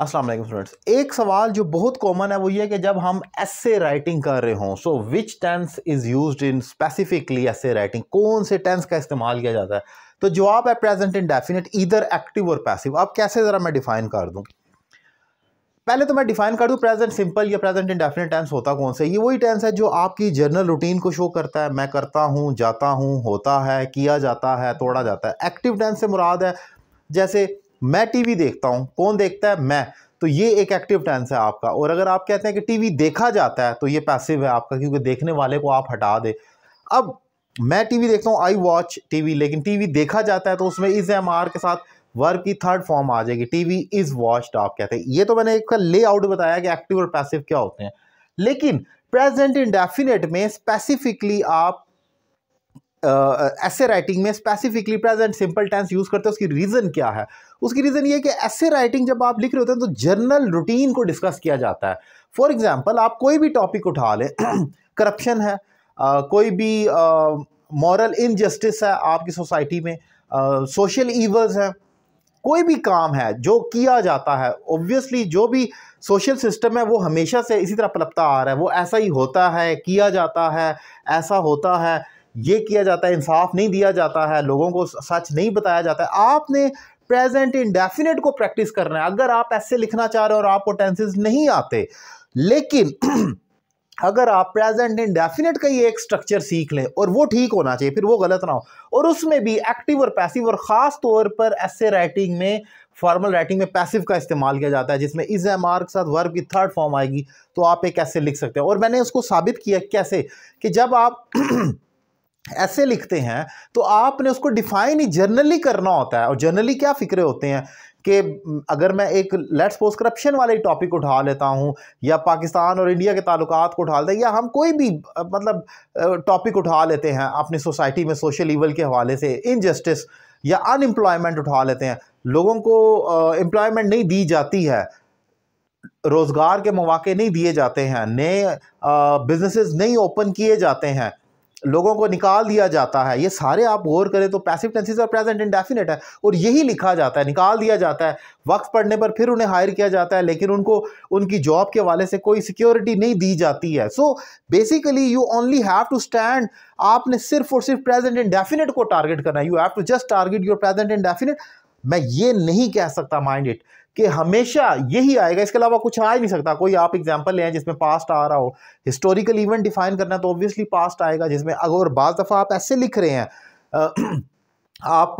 अस्सलाम वालेकुम स्टूडेंट्स एक सवाल जो बहुत कॉमन है वो ये कि जब हम ऐसे राइटिंग कर रहे हों so which tense is used in specifically ऐसे राइटिंग कौन से टेंस का इस्तेमाल किया जाता है तो जवाब है प्रेजेंट इन डेफिनेट इधर एक्टिव और पैसिव अब कैसे ज़रा मैं डिफ़ाइन कर दूँ पहले तो मैं डिफाइन कर दूँ प्रेजेंट सिंपल या प्रेजेंट इन डेफिनेट टेंस होता कौन सा ये वही टेंस है जो आपकी जर्नल रूटीन को शो करता है मैं करता हूँ जाता हूँ होता है किया जाता है तोड़ा जाता है एक्टिव टेंस से मुराद है जैसे मैं टीवी देखता हूँ कौन देखता है मैं तो ये एक एक्टिव टेंस है आपका और अगर आप कहते हैं कि टीवी देखा जाता है तो ये पैसिव है आपका क्योंकि देखने वाले को आप हटा दे अब मैं टीवी देखता हूँ आई वॉच टीवी लेकिन टीवी देखा जाता है तो उसमें इज एम आर के साथ वर्ब की थर्ड फॉर्म आ जाएगी टीवी इज़ वॉच्ड आप कहते हैं ये तो मैंने एक लेआउट बताया कि एक्टिव और पैसिव क्या होते हैं लेकिन प्रेजेंट इंडेफिनेट में स्पेसिफिकली आप ऐसे राइटिंग में specifically present simple tense use करते हैं उसकी रीज़न क्या है उसकी रीज़न ये है कि ऐसे राइटिंग जब आप लिख रहे होते हैं तो जर्नल रूटीन को डिस्कस किया जाता है फॉर एग्ज़ाम्पल आप कोई भी टॉपिक उठा लें करप्शन है आ, कोई भी मॉरल इनजस्टिस है आपकी सोसाइटी में सोशल ईवल्स हैं कोई भी काम है जो किया जाता है ओबियसली जो भी सोशल सिस्टम है वो हमेशा से इसी तरह पलपता आ रहा है वो ऐसा ही होता है किया जाता है ऐसा होता है ये किया जाता है इंसाफ नहीं दिया जाता है लोगों को सच नहीं बताया जाता है आपने प्रेजेंट इंडेफिनेट को प्रैक्टिस करना है अगर आप ऐसे लिखना चाह रहे हो और आपको टेंसेज नहीं आते लेकिन अगर आप प्रेजेंट इंडेफिनेट का ये एक स्ट्रक्चर सीख लें और वो ठीक होना चाहिए फिर वो गलत ना हो और उसमें भी एक्टिव और पैसिव और ख़ास तौर पर ऐसे राइटिंग में फॉर्मल राइटिंग में पैसिव का इस्तेमाल किया जाता है जिसमें इज एम आर के साथ वर्ब की थर्ड फॉर्म आएगी तो आप एक ऐसे लिख सकते हैं और मैंने उसको साबित किया कैसे कि जब आप ऐसे लिखते हैं तो आपने उसको डिफाइन ही जर्नली करना होता है और जर्नली क्या फ़िक्रे होते हैं कि अगर मैं एक लेट्स पोस्ट करप्शन वाले टॉपिक उठा लेता हूँ या पाकिस्तान और इंडिया के ताल्लुक को उठा लेते हैं या हम कोई भी मतलब टॉपिक उठा लेते हैं अपनी सोसाइटी में सोशल इवल के हवाले से इनजस्टिस या अनएम्प्लॉयमेंट उठा लेते हैं लोगों को एम्प्लॉयमेंट नहीं दी जाती है रोज़गार के मौाक़े नहीं दिए जाते हैं नए बिजनेसेस नहीं ओपन किए जाते हैं लोगों को निकाल दिया जाता है ये सारे आप गौर करें तो पैसिव टेंसेज और प्रेजेंट इंडेफिनेट है और यही लिखा जाता है निकाल दिया जाता है वक्त पड़ने पर फिर उन्हें हायर किया जाता है लेकिन उनको उनकी जॉब के वाले से कोई सिक्योरिटी नहीं दी जाती है so basically you only have to stand आपने सिर्फ और सिर्फ प्रेजेंट इंडेफिनेट को टारगेट करना है you have to just target your present indefinite मैं ये नहीं कह सकता माइंड इट कि हमेशा यही आएगा इसके अलावा कुछ आ ही नहीं सकता कोई आप एग्जाम्पल लें जिसमें पास्ट आ रहा हो हिस्टोरिकल इवेंट डिफाइन करना तो ऑब्वियसली पास्ट आएगा जिसमें अगर बाज़ दफ़ा आप ऐसे लिख रहे हैं आप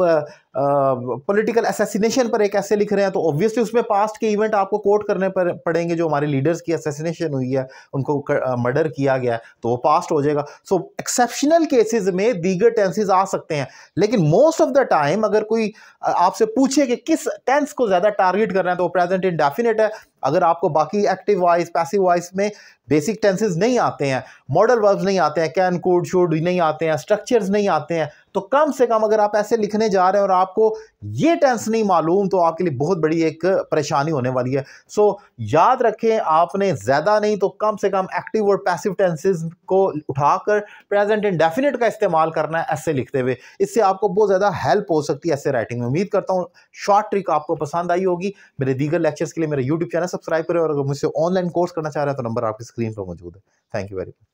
पॉलिटिकल असेसिनेशन पर एक ऐसे लिख रहे हैं तो ऑब्वियसली उसमें पास्ट के इवेंट आपको कोट करने पर पड़ेंगे जो हमारे लीडर्स की असेसिनेशन हुई है उनको मर्डर किया गया है तो वो पास्ट हो जाएगा सो एक्सेप्शनल केसेस में दीगर टेंसेज आ सकते हैं लेकिन मोस्ट ऑफ द टाइम अगर कोई आपसे पूछे कि किस टेंस को ज़्यादा टारगेट करना है तो प्रेजेंट डेफिनेट है अगर आपको बाकी एक्टिव वॉइस पैसिव वॉइस में बेसिक टेंसेज नहीं आते हैं मॉडल वर्ब्स नहीं आते हैं कैन कोड शोड नहीं आते हैं स्ट्रक्चर्स नहीं आते हैं तो कम से कम अगर आप ऐसे लिखने जा रहे हैं और आपको ये टेंस नहीं मालूम तो आपके लिए बहुत बड़ी एक परेशानी होने वाली है सो याद रखें आपने ज़्यादा नहीं तो कम से कम एक्टिव और पैसिव टेंसेज को उठाकर प्रेजेंट इंडेफिनिट का इस्तेमाल करना है ऐसे लिखते हुए इससे आपको बहुत ज़्यादा हेल्प हो सकती है ऐसे राइटिंग में उम्मीद करता हूँ शॉर्ट ट्रिक आपको पसंद आई होगी मेरे दीगर लेक्चर्स के लिए मेरे यूट्यूब चैनल सब्सक्राइब करें और अगर मुझसे ऑनलाइन कोर्स करना चाह रहे हैं तो नंबर आपकी स्क्रीन पर मौजूद है थैंक यू वेरी मच